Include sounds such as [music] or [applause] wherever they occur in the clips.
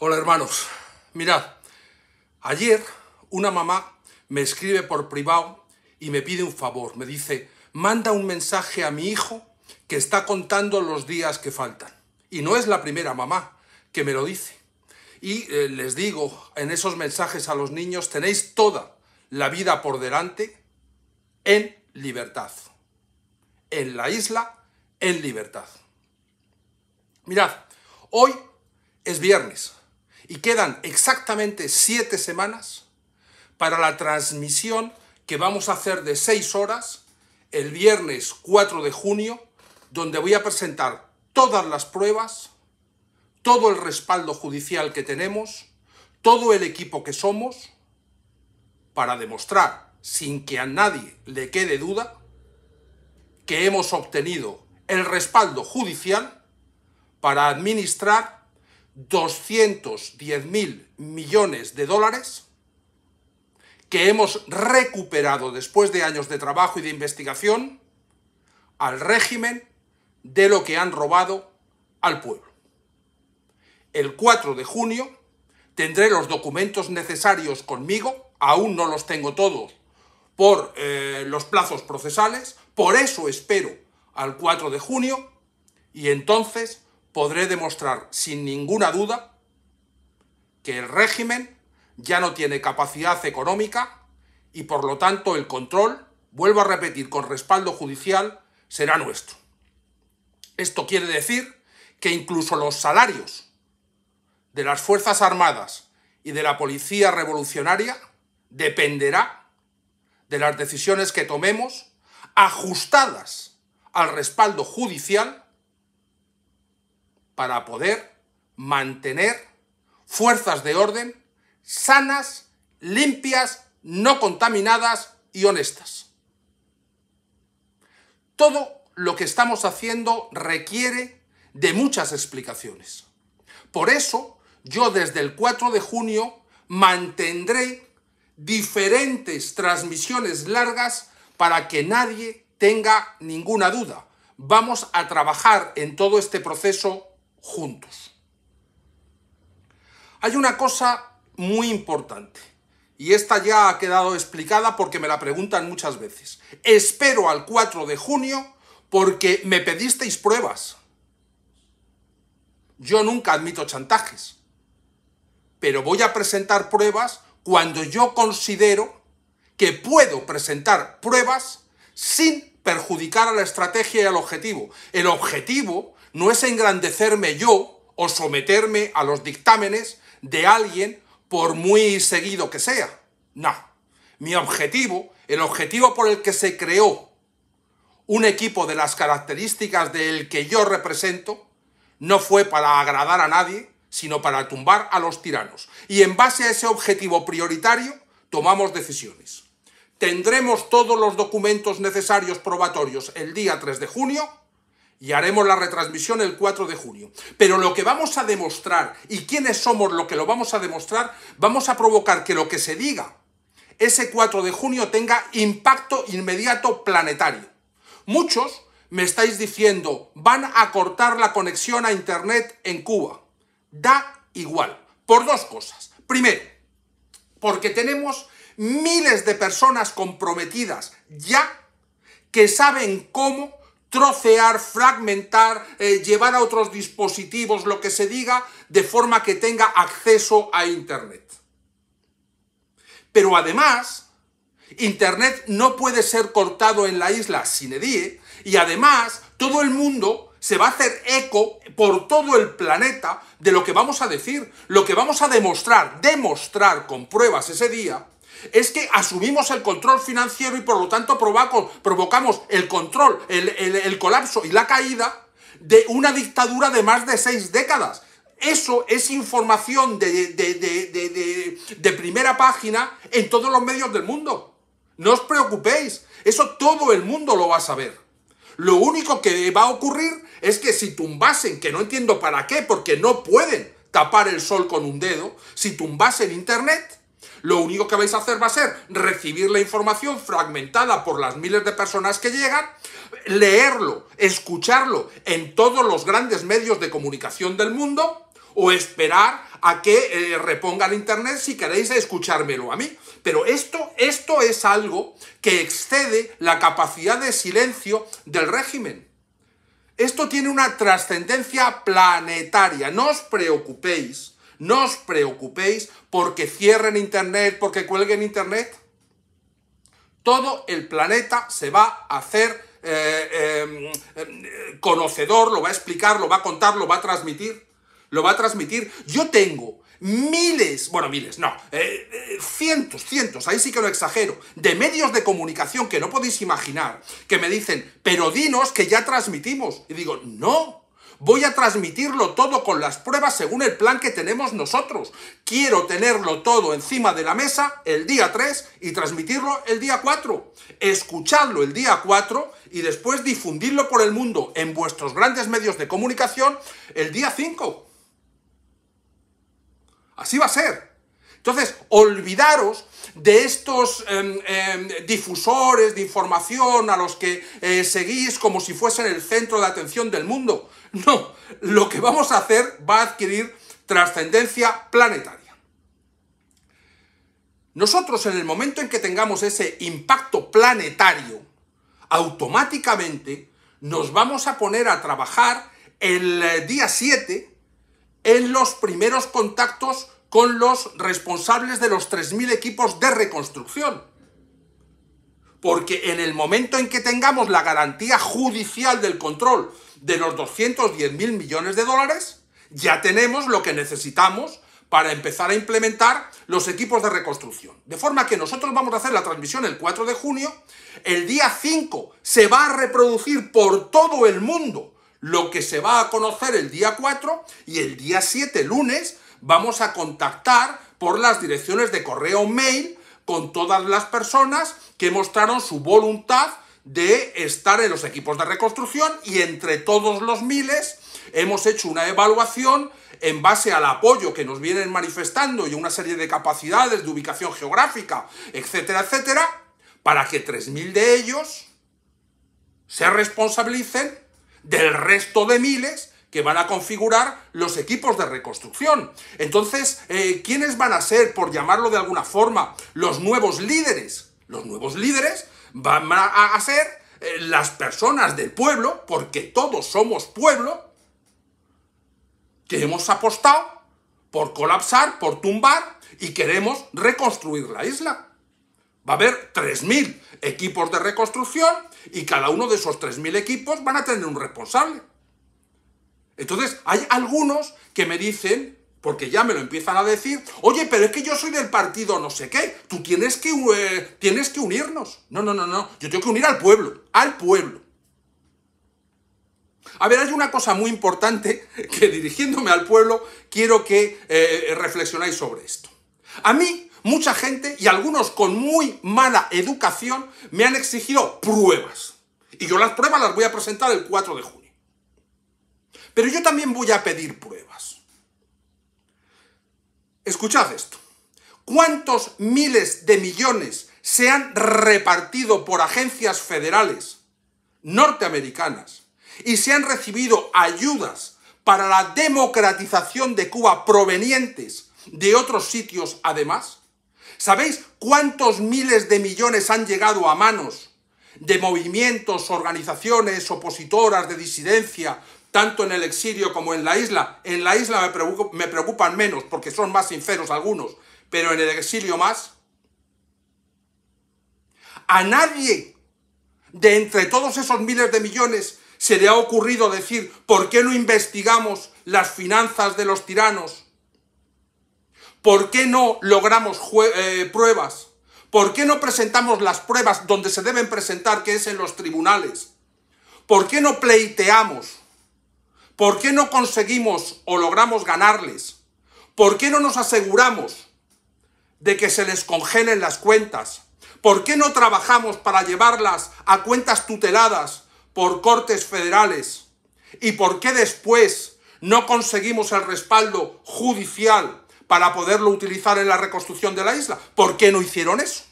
Hola hermanos, mirad, ayer una mamá me escribe por privado y me pide un favor, me dice, manda un mensaje a mi hijo que está contando los días que faltan. Y no es la primera mamá que me lo dice. Y eh, les digo en esos mensajes a los niños, tenéis toda la vida por delante en libertad. En la isla, en libertad. Mirad, hoy es viernes, y quedan exactamente siete semanas para la transmisión que vamos a hacer de seis horas el viernes 4 de junio, donde voy a presentar todas las pruebas, todo el respaldo judicial que tenemos, todo el equipo que somos, para demostrar, sin que a nadie le quede duda, que hemos obtenido el respaldo judicial para administrar 210 mil millones de dólares que hemos recuperado después de años de trabajo y de investigación al régimen de lo que han robado al pueblo. El 4 de junio tendré los documentos necesarios conmigo, aún no los tengo todos por eh, los plazos procesales, por eso espero al 4 de junio y entonces podré demostrar sin ninguna duda que el régimen ya no tiene capacidad económica y por lo tanto el control, vuelvo a repetir, con respaldo judicial, será nuestro. Esto quiere decir que incluso los salarios de las Fuerzas Armadas y de la Policía Revolucionaria dependerá de las decisiones que tomemos ajustadas al respaldo judicial para poder mantener fuerzas de orden sanas, limpias, no contaminadas y honestas. Todo lo que estamos haciendo requiere de muchas explicaciones. Por eso yo desde el 4 de junio mantendré diferentes transmisiones largas para que nadie tenga ninguna duda. Vamos a trabajar en todo este proceso juntos. Hay una cosa muy importante, y esta ya ha quedado explicada porque me la preguntan muchas veces. Espero al 4 de junio porque me pedisteis pruebas. Yo nunca admito chantajes, pero voy a presentar pruebas cuando yo considero que puedo presentar pruebas sin perjudicar a la estrategia y al objetivo. El objetivo no es engrandecerme yo o someterme a los dictámenes de alguien por muy seguido que sea. No. Mi objetivo, el objetivo por el que se creó un equipo de las características del que yo represento, no fue para agradar a nadie, sino para tumbar a los tiranos. Y en base a ese objetivo prioritario, tomamos decisiones. Tendremos todos los documentos necesarios probatorios el día 3 de junio y haremos la retransmisión el 4 de junio. Pero lo que vamos a demostrar y quiénes somos lo que lo vamos a demostrar, vamos a provocar que lo que se diga ese 4 de junio tenga impacto inmediato planetario. Muchos me estáis diciendo, van a cortar la conexión a Internet en Cuba. Da igual, por dos cosas. Primero, porque tenemos miles de personas comprometidas ya que saben cómo trocear, fragmentar, eh, llevar a otros dispositivos lo que se diga, de forma que tenga acceso a Internet. Pero además, Internet no puede ser cortado en la isla Sinedie y además todo el mundo se va a hacer eco por todo el planeta de lo que vamos a decir, lo que vamos a demostrar, demostrar con pruebas ese día, es que asumimos el control financiero y por lo tanto provocamos el control, el, colapso y la caída de una dictadura de más de seis décadas. Eso es información de, de, primera página en todos los medios del mundo. No os preocupéis, eso todo el mundo lo va a saber. Lo único que va a ocurrir es que si tumbasen, que no entiendo para qué, porque no pueden tapar el sol con un dedo, si tumbasen Internet, lo único que vais a hacer va a ser recibir la información fragmentada por las miles de personas que llegan, leerlo, escucharlo en todos los grandes medios de comunicación del mundo o esperar a que eh, reponga el internet si queréis escuchármelo a mí. Pero esto, esto es algo que excede la capacidad de silencio del régimen. Esto tiene una trascendencia planetaria. No os preocupéis no os preocupéis porque cierren Internet, porque cuelguen Internet. Todo el planeta se va a hacer eh, eh, eh, conocedor, lo va a explicar, lo va a contar, lo va a transmitir. Lo va a transmitir. Yo tengo miles, bueno, miles, no, cientos, cientos, ahí sí que lo exagero, de medios de comunicación que no podéis imaginar, que me dicen, pero dinos que ya transmitimos. Y digo, no, Voy a transmitirlo todo con las pruebas según el plan que tenemos nosotros. Quiero tenerlo todo encima de la mesa el día 3 y transmitirlo el día 4. Escuchadlo el día 4 y después difundirlo por el mundo en vuestros grandes medios de comunicación el día 5. Así va a ser. Entonces, olvidaros de estos em, em, difusores de información a los que eh, seguís como si fuesen el centro de atención del mundo. [laughs] No, lo que vamos a hacer va a adquirir trascendencia planetaria. Nosotros en el momento en que tengamos ese impacto planetario, automáticamente nos vamos a poner a trabajar el eh, día 7 en los primeros contactos con los responsables de los 3.000 equipos de reconstrucción. Porque en el momento en que tengamos la garantía judicial del control de los 210 mil millones de dólares, ya tenemos lo que necesitamos para empezar a implementar los equipos de reconstrucción. De forma que nosotros vamos a hacer la transmisión el 4 de junio, el día 5 se va a reproducir por todo el mundo lo que se va a conocer el día 4 y el día 7, lunes, vamos a contactar por las direcciones de correo mail con todas las personas que mostraron su voluntad de estar en los equipos de reconstrucción y entre todos los miles hemos hecho una evaluación en base al apoyo que nos vienen manifestando y una serie de capacidades de ubicación geográfica, etcétera, etcétera, para que 3.000 de ellos se responsabilicen del resto de miles que van a configurar los equipos de reconstrucción. Entonces, eh, ¿quiénes van a ser, por llamarlo de alguna forma, los nuevos líderes? Los nuevos líderes van a hacer eh, las personas del pueblo, porque todos somos pueblo, que hemos apostado por colapsar, por tumbar y queremos reconstruir la isla. Va a haber 3.000 equipos de reconstrucción y cada uno de esos 3.000 equipos van a tener un responsable. Entonces, hay algunos que me dicen porque ya me lo empiezan a decir, oye, pero es que yo soy del partido no sé qué, tú tienes que, eh, tienes que unirnos. No, no, no, no, yo tengo que unir al pueblo, al pueblo. A ver, hay una cosa muy importante [laughs] que dirigiéndome al pueblo quiero que reflexionéis eh, reflexionáis sobre esto. A mí, mucha gente, y algunos con muy mala educación, me han exigido pruebas. Y yo las pruebas las voy a presentar el 4 de junio. Pero yo también voy a pedir pruebas. Escuchad esto. ¿Cuántos miles de millones se han repartido por agencias federales norteamericanas y se han recibido ayudas para la democratización de Cuba provenientes de otros sitios además? ¿Sabéis cuántos miles de millones han llegado a manos de movimientos, organizaciones opositoras de disidencia, tanto en el exilio como en la isla. En la isla me, preocupan menos porque son más sinceros algunos, pero en el exilio más. A nadie de entre todos esos miles de millones se le ha ocurrido decir, ¿por qué no investigamos las finanzas de los tiranos? ¿Por qué no logramos eh, pruebas? ¿Por qué no presentamos las pruebas donde se deben presentar, que es en los tribunales? ¿Por qué no pleiteamos? ¿Por qué no conseguimos o logramos ganarles? ¿Por qué no nos aseguramos de que se les congelen las cuentas? ¿Por qué no trabajamos para llevarlas a cuentas tuteladas por cortes federales? ¿Y por qué después no conseguimos el respaldo judicial para poderlo utilizar en la reconstrucción de la isla? ¿Por qué no hicieron eso?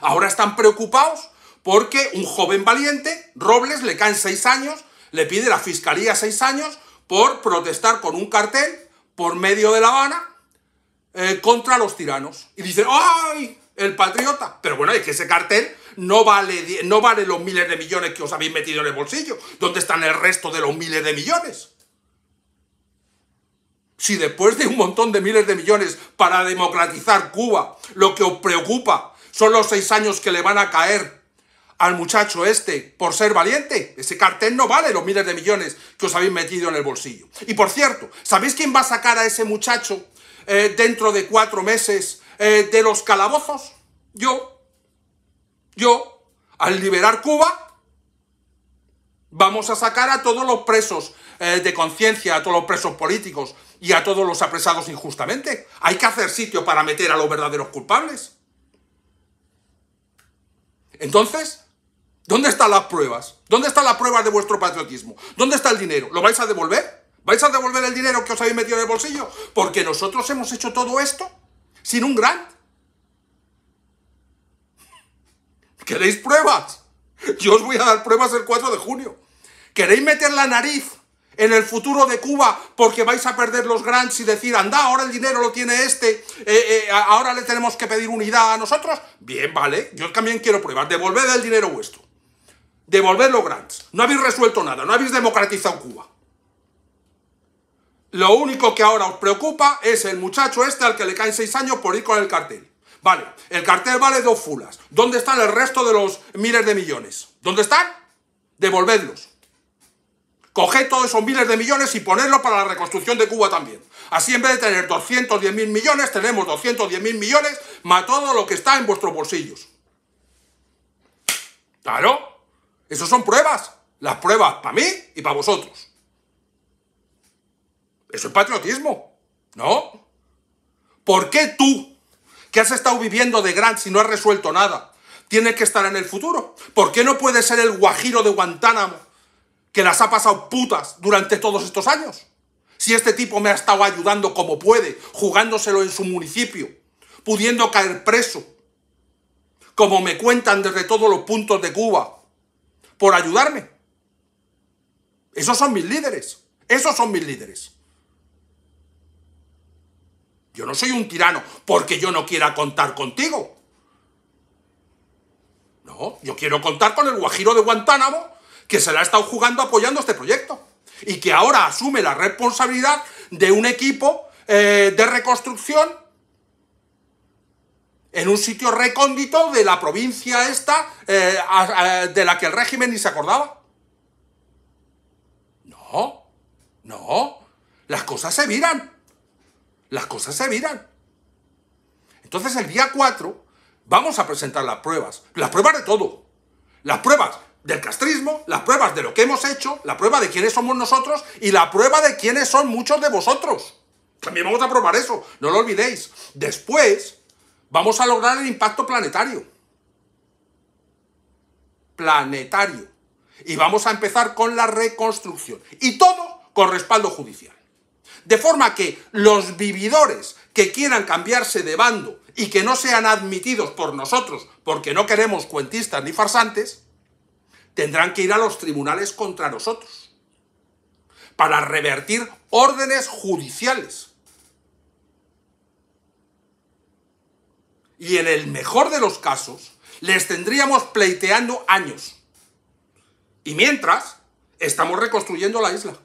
Ahora están preocupados porque un joven valiente, Robles, le caen seis años, le pide la fiscalía seis años por protestar con un cartel por medio de La Habana eh, contra los tiranos. Y dice, ¡ay! El patriota. Pero bueno, es que ese cartel no vale, no vale los miles de millones que os habéis metido en el bolsillo. ¿Dónde están el resto de los miles de millones? Si después de un montón de miles de millones para democratizar Cuba, lo que os preocupa son los seis años que le van a caer al muchacho este por ser valiente. Ese cartel no vale los miles de millones que os habéis metido en el bolsillo. Y por cierto, ¿sabéis quién va a sacar a ese muchacho eh, dentro de cuatro meses eh, de los calabozos? Yo. Yo. Al liberar Cuba, vamos a sacar a todos los presos eh, de conciencia, a todos los presos políticos y a todos los apresados injustamente. Hay que hacer sitio para meter a los verdaderos culpables. Entonces, ¿Dónde están las pruebas? ¿Dónde están las pruebas de vuestro patriotismo? ¿Dónde está el dinero? ¿Lo vais a devolver? ¿Vais a devolver el dinero que os habéis metido en el bolsillo? Porque nosotros hemos hecho todo esto sin un grant. ¿Queréis pruebas? Yo os voy a dar pruebas el 4 de junio. ¿Queréis meter la nariz en el futuro de Cuba porque vais a perder los grants y decir, anda, ahora el dinero lo tiene este, eh, eh, ahora le tenemos que pedir unidad a nosotros? Bien, vale, yo también quiero pruebas, devolved el dinero vuestro los grants. No habéis resuelto nada, no habéis democratizado Cuba. Lo único que ahora os preocupa es el muchacho este al que le caen seis años por ir con el cartel. Vale, el cartel vale dos fulas. ¿Dónde están el resto de los miles de millones? ¿Dónde están? Devolvedlos. Coged todos esos miles de millones y ponedlos para la reconstrucción de Cuba también. Así en vez de tener 210 mil millones, tenemos 210 mil millones más todo lo que está en vuestros bolsillos. Claro, esas son pruebas. Las pruebas para mí y para vosotros. Eso es patriotismo, ¿no? ¿Por qué tú, que has estado viviendo de gran si no has resuelto nada, tienes que estar en el futuro? ¿Por qué no puedes ser el guajiro de Guantánamo, que las ha pasado putas durante todos estos años? Si este tipo me ha estado ayudando como puede, jugándoselo en su municipio, pudiendo caer preso, como me cuentan desde todos los puntos de Cuba, por ayudarme. Esos son mis líderes. Esos son mis líderes. Yo no soy un tirano porque yo no quiera contar contigo. No, yo quiero contar con el guajiro de Guantánamo que se la ha estado jugando apoyando este proyecto y que ahora asume la responsabilidad de un equipo eh, de reconstrucción en un sitio recóndito de la provincia esta eh, de la que el régimen ni se acordaba. No, no, las cosas se miran, las cosas se miran. Entonces el día 4 vamos a presentar las pruebas, las pruebas de todo, las pruebas del castrismo, las pruebas de lo que hemos hecho, la prueba de quiénes somos nosotros y la prueba de quiénes son muchos de vosotros. También vamos a probar eso, no lo olvidéis. Después Vamos a lograr el impacto planetario. Planetario. Y vamos a empezar con la reconstrucción. Y todo con respaldo judicial. De forma que los vividores que quieran cambiarse de bando y que no sean admitidos por nosotros porque no queremos cuentistas ni farsantes, tendrán que ir a los tribunales contra nosotros para revertir órdenes judiciales. y en el mejor de los casos les tendríamos pleiteando años. Y mientras, estamos reconstruyendo la isla.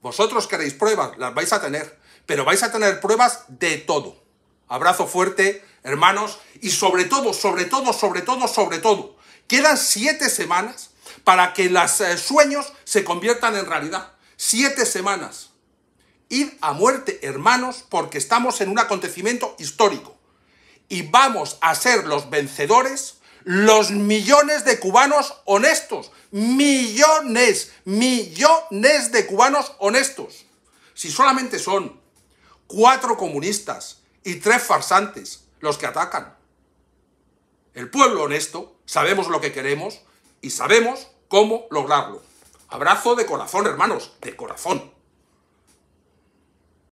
Vosotros queréis pruebas, las vais a tener, pero vais a tener pruebas de todo. Abrazo fuerte, hermanos, y sobre todo, sobre todo, sobre todo, sobre todo, quedan siete semanas para que los eh, sueños se conviertan en realidad. Siete semanas. Id a muerte, hermanos, porque estamos en un acontecimiento histórico. Y vamos a ser los vencedores los millones de cubanos honestos. Millones, millones de cubanos honestos. Si solamente son cuatro comunistas y tres farsantes los que atacan. El pueblo honesto, sabemos lo que queremos y sabemos cómo lograrlo. Abrazo de corazón, hermanos, de corazón.